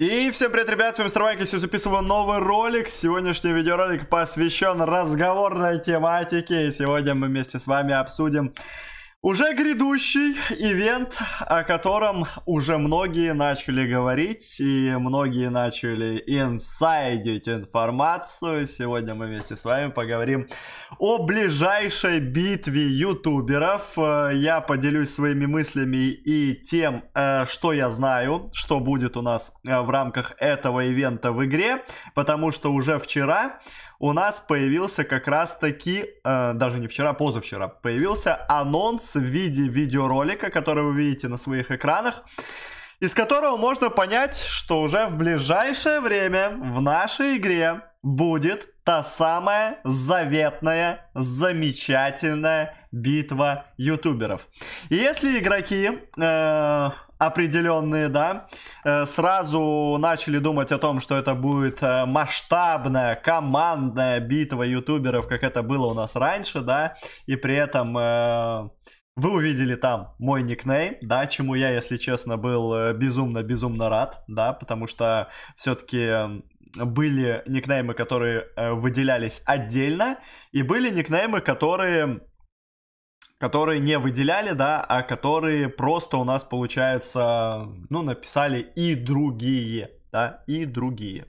И всем привет, ребят, с вами Мистер Майк, я записываю новый ролик. Сегодняшний видеоролик посвящен разговорной тематике. И сегодня мы вместе с вами обсудим уже грядущий ивент, о котором уже многие начали говорить, и многие начали инсайдить информацию. Сегодня мы вместе с вами поговорим о ближайшей битве ютуберов. Я поделюсь своими мыслями и тем, э, что я знаю, что будет у нас э, в рамках этого ивента в игре, потому что уже вчера у нас появился как раз-таки, э, даже не вчера, позавчера, появился анонс анонс в виде видеоролика, который вы видите на своих экранах, из которого можно понять, что уже в ближайшее время в нашей игре будет та самая заветная, замечательная битва ютуберов. И если игроки... Э определенные, да, э, сразу начали думать о том, что это будет э, масштабная командная битва ютуберов, как это было у нас раньше, да, и при этом э, вы увидели там мой никнейм, да, чему я, если честно, был э, безумно-безумно рад, да, потому что все-таки были никнеймы, которые э, выделялись отдельно, и были никнеймы, которые которые не выделяли, да, а которые просто у нас, получается, ну, написали и другие, да, и другие.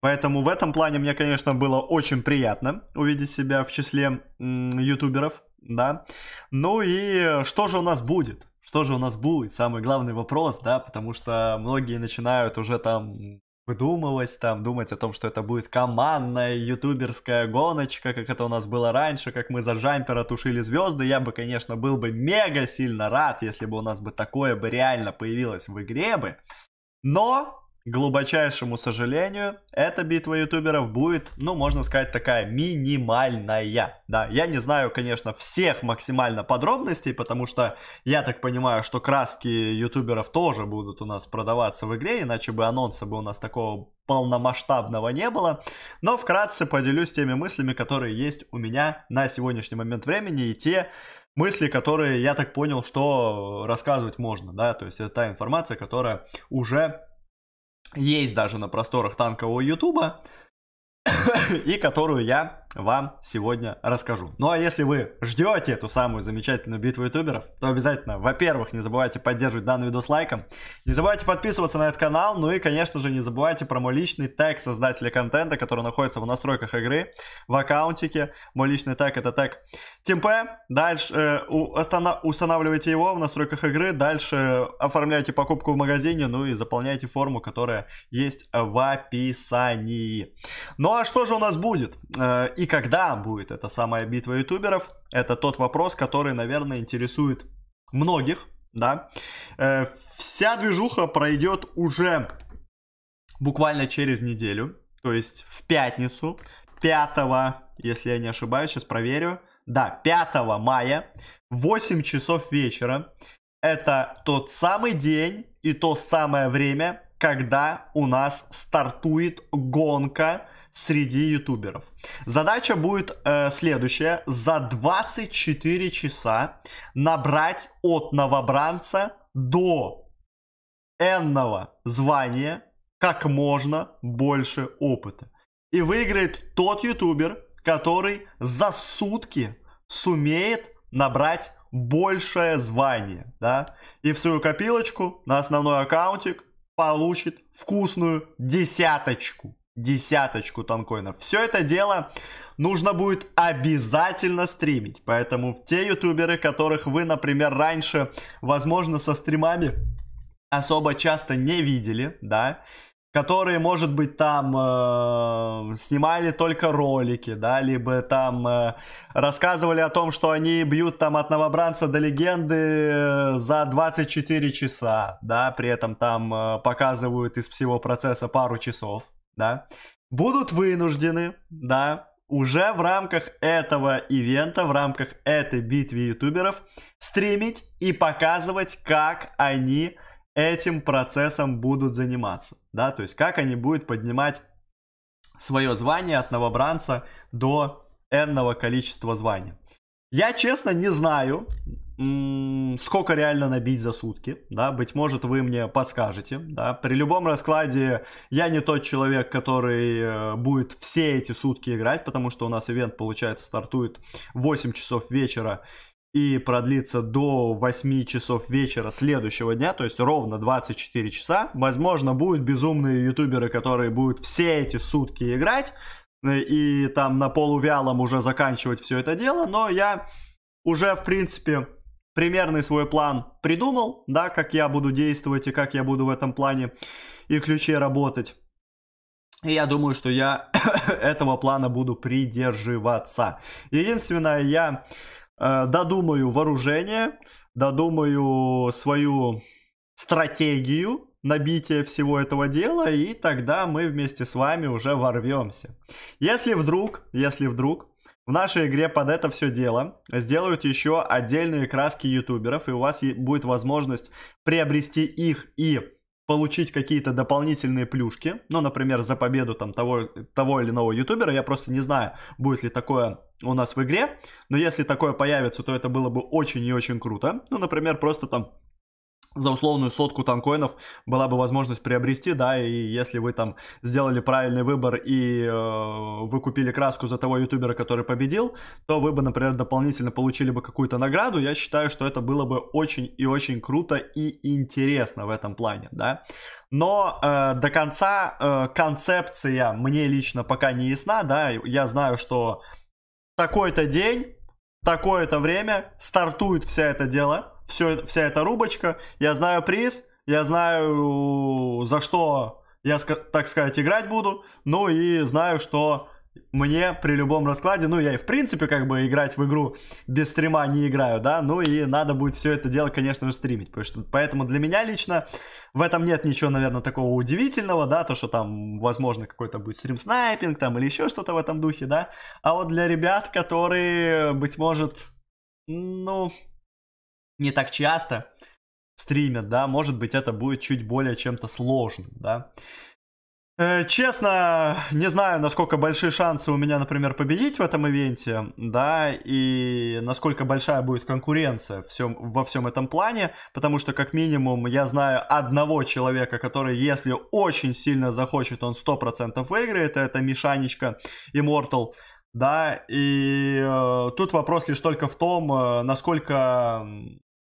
Поэтому в этом плане мне, конечно, было очень приятно увидеть себя в числе м- ютуберов, да. Ну и что же у нас будет? Что же у нас будет? Самый главный вопрос, да, потому что многие начинают уже там выдумывать, там, думать о том, что это будет командная ютуберская гоночка, как это у нас было раньше, как мы за Джампера тушили звезды. Я бы, конечно, был бы мега сильно рад, если бы у нас бы такое бы реально появилось в игре бы. Но глубочайшему сожалению, эта битва ютуберов будет, ну, можно сказать, такая минимальная. Да, я не знаю, конечно, всех максимально подробностей, потому что я так понимаю, что краски ютуберов тоже будут у нас продаваться в игре, иначе бы анонса бы у нас такого полномасштабного не было. Но вкратце поделюсь теми мыслями, которые есть у меня на сегодняшний момент времени и те, мысли, которые, я так понял, что рассказывать можно, да, то есть это та информация, которая уже есть даже на просторах танкового Ютуба, и которую я вам сегодня расскажу. Ну а если вы ждете эту самую замечательную битву ютуберов, то обязательно, во-первых, не забывайте поддерживать данный видос лайком, не забывайте подписываться на этот канал, ну и, конечно же, не забывайте про мой личный тег создателя контента, который находится в настройках игры, в аккаунтике. Мой личный тег это тег TeamP. Дальше э, устанавливайте его в настройках игры, дальше э, оформляйте покупку в магазине, ну и заполняйте форму, которая есть в описании. Ну а что же у нас будет? Э, и когда будет эта самая битва ютуберов, это тот вопрос, который, наверное, интересует многих, да. Э, вся движуха пройдет уже буквально через неделю, то есть в пятницу, 5, если я не ошибаюсь, сейчас проверю, да, 5 мая, 8 часов вечера, это тот самый день и то самое время, когда у нас стартует гонка среди ютуберов. Задача будет э, следующая. За 24 часа набрать от новобранца до энного звания как можно больше опыта. И выиграет тот ютубер, который за сутки сумеет набрать большее звание, да, и в свою копилочку на основной аккаунтик получит вкусную десяточку десяточку танкоинов. Все это дело нужно будет обязательно стримить. Поэтому те ютуберы, которых вы, например, раньше, возможно, со стримами особо часто не видели, да, которые, может быть, там э, снимали только ролики, да, либо там э, рассказывали о том, что они бьют там от новобранца до легенды э, за 24 часа, да, при этом там э, показывают из всего процесса пару часов, да, будут вынуждены, да, уже в рамках этого ивента, в рамках этой битвы ютуберов стримить и показывать, как они этим процессом будут заниматься, да, то есть как они будут поднимать свое звание от новобранца до энного количества званий. Я, честно, не знаю, сколько реально набить за сутки, да, быть может, вы мне подскажете, да, при любом раскладе я не тот человек, который э, будет все эти сутки играть, потому что у нас ивент, получается, стартует в 8 часов вечера и продлится до 8 часов вечера следующего дня, то есть ровно 24 часа. Возможно, будут безумные ютуберы, которые будут все эти сутки играть э, и там на полувялом уже заканчивать все это дело, но я уже, в принципе, примерный свой план придумал, да, как я буду действовать и как я буду в этом плане и ключе работать. И я думаю, что я этого плана буду придерживаться. Единственное, я э, додумаю вооружение, додумаю свою стратегию набития всего этого дела, и тогда мы вместе с вами уже ворвемся. Если вдруг, если вдруг в нашей игре под это все дело сделают еще отдельные краски ютуберов, и у вас будет возможность приобрести их и получить какие-то дополнительные плюшки, ну, например, за победу там того, того или иного ютубера, я просто не знаю, будет ли такое у нас в игре, но если такое появится, то это было бы очень и очень круто, ну, например, просто там за условную сотку танкоинов была бы возможность приобрести, да, и если вы там сделали правильный выбор и э, вы купили краску за того ютубера, который победил, то вы бы, например, дополнительно получили бы какую-то награду. Я считаю, что это было бы очень и очень круто и интересно в этом плане, да. Но э, до конца э, концепция мне лично пока не ясна, да, я знаю, что такой-то день, такое-то время стартует вся это дело, все, вся эта рубочка, я знаю приз, я знаю, за что я, так сказать, играть буду, ну и знаю, что мне при любом раскладе, ну я и в принципе как бы играть в игру без стрима не играю, да, ну и надо будет все это дело, конечно же, стримить, потому что, поэтому для меня лично в этом нет ничего, наверное, такого удивительного, да, то, что там, возможно, какой-то будет стрим-снайпинг там или еще что-то в этом духе, да, а вот для ребят, которые, быть может, ну, не так часто стримят, да, может быть, это будет чуть более чем-то сложным, да. Э, честно, не знаю, насколько большие шансы у меня, например, победить в этом ивенте, да, и насколько большая будет конкуренция всем, во всем этом плане, потому что, как минимум, я знаю одного человека, который, если очень сильно захочет, он 100% выиграет, это Мишанечка Immortal, да, и э, тут вопрос лишь только в том, э, насколько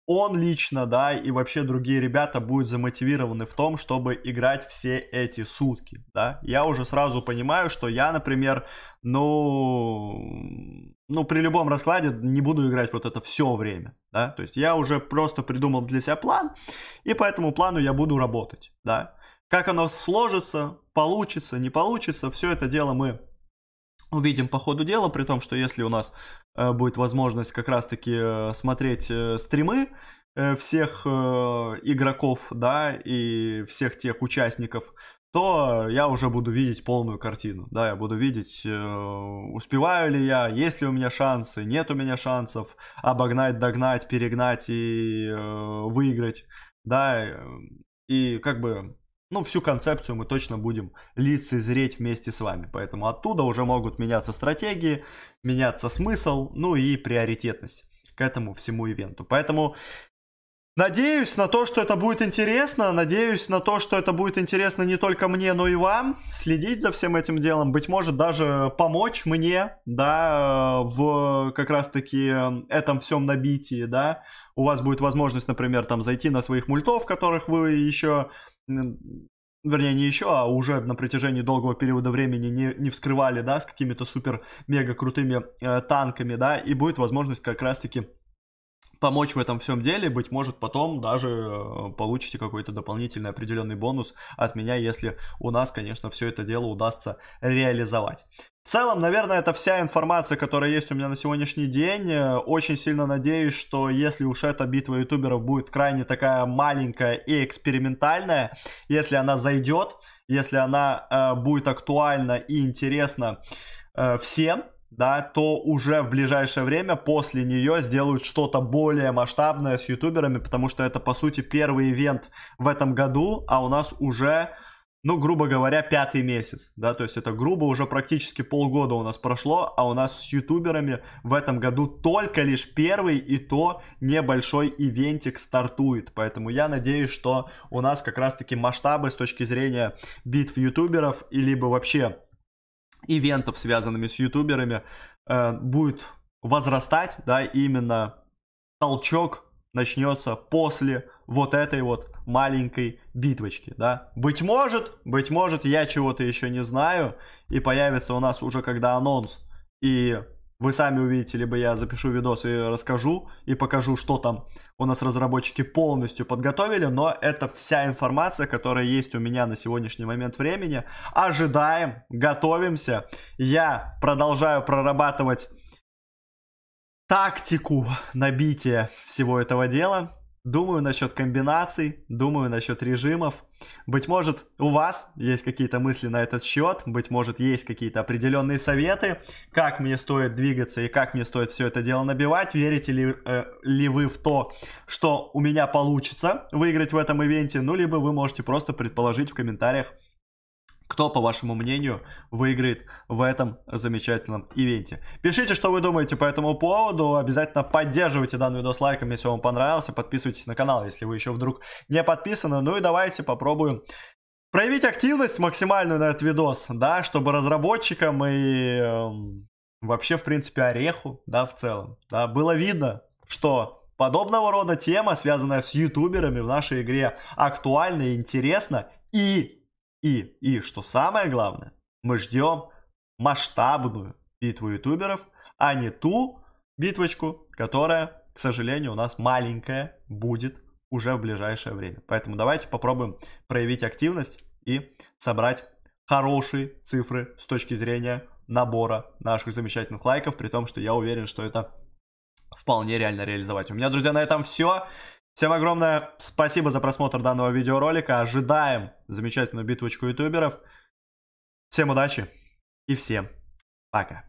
он лично, да, и вообще другие ребята будут замотивированы в том, чтобы играть все эти сутки, да. Я уже сразу понимаю, что я, например, ну, ну, при любом раскладе не буду играть вот это все время, да. То есть я уже просто придумал для себя план, и по этому плану я буду работать, да. Как оно сложится, получится, не получится, все это дело мы увидим по ходу дела, при том, что если у нас э, будет возможность как раз-таки э, смотреть э, стримы всех игроков, да, и всех тех участников, то я уже буду видеть полную картину, да, я буду видеть, успеваю ли я, есть ли у меня шансы, нет у меня шансов обогнать, догнать, перегнать и выиграть, да, и как бы ну, всю концепцию мы точно будем лицезреть вместе с вами. Поэтому оттуда уже могут меняться стратегии, меняться смысл, ну и приоритетность к этому всему ивенту. Поэтому Надеюсь на то, что это будет интересно. Надеюсь на то, что это будет интересно не только мне, но и вам. Следить за всем этим делом. Быть может, даже помочь мне, да, в как раз-таки этом всем набитии, да. У вас будет возможность, например, там зайти на своих мультов, которых вы еще вернее, не еще, а уже на протяжении долгого периода времени не, не вскрывали, да, с какими-то супер-мега крутыми э, танками, да, и будет возможность как раз-таки помочь в этом всем деле, быть может, потом даже э, получите какой-то дополнительный определенный бонус от меня, если у нас, конечно, все это дело удастся реализовать. В целом, наверное, это вся информация, которая есть у меня на сегодняшний день. Э, очень сильно надеюсь, что если уж эта битва ютуберов будет крайне такая маленькая и экспериментальная, если она зайдет, если она э, будет актуальна и интересна э, всем, да, то уже в ближайшее время после нее сделают что-то более масштабное с ютуберами, потому что это, по сути, первый ивент в этом году, а у нас уже, ну, грубо говоря, пятый месяц, да, то есть это грубо уже практически полгода у нас прошло, а у нас с ютуберами в этом году только лишь первый и то небольшой ивентик стартует, поэтому я надеюсь, что у нас как раз-таки масштабы с точки зрения битв ютуберов и либо вообще ивентов, связанными с ютуберами, э, будет возрастать, да, именно толчок начнется после вот этой вот маленькой битвочки, да. Быть может, быть может, я чего-то еще не знаю, и появится у нас уже когда анонс, и вы сами увидите, либо я запишу видос и расскажу, и покажу, что там у нас разработчики полностью подготовили, но это вся информация, которая есть у меня на сегодняшний момент времени. Ожидаем, готовимся. Я продолжаю прорабатывать тактику набития всего этого дела. Думаю насчет комбинаций, думаю насчет режимов. Быть может, у вас есть какие-то мысли на этот счет, быть может, есть какие-то определенные советы, как мне стоит двигаться и как мне стоит все это дело набивать. Верите ли, э, ли вы в то, что у меня получится выиграть в этом ивенте, ну, либо вы можете просто предположить в комментариях, кто, по вашему мнению, выиграет в этом замечательном ивенте? Пишите, что вы думаете по этому поводу. Обязательно поддерживайте данный видос лайком, если вам понравился. Подписывайтесь на канал, если вы еще вдруг не подписаны. Ну и давайте попробуем проявить активность максимальную на этот видос, да, чтобы разработчикам и э, вообще, в принципе, Ореху, да, в целом, да, было видно, что подобного рода тема, связанная с ютуберами в нашей игре, актуальна и интересна. И и, и, что самое главное, мы ждем масштабную битву ютуберов, а не ту битвочку, которая, к сожалению, у нас маленькая будет уже в ближайшее время. Поэтому давайте попробуем проявить активность и собрать хорошие цифры с точки зрения набора наших замечательных лайков, при том, что я уверен, что это вполне реально реализовать. У меня, друзья, на этом все. Всем огромное спасибо за просмотр данного видеоролика. Ожидаем замечательную битвочку ютуберов. Всем удачи и всем пока.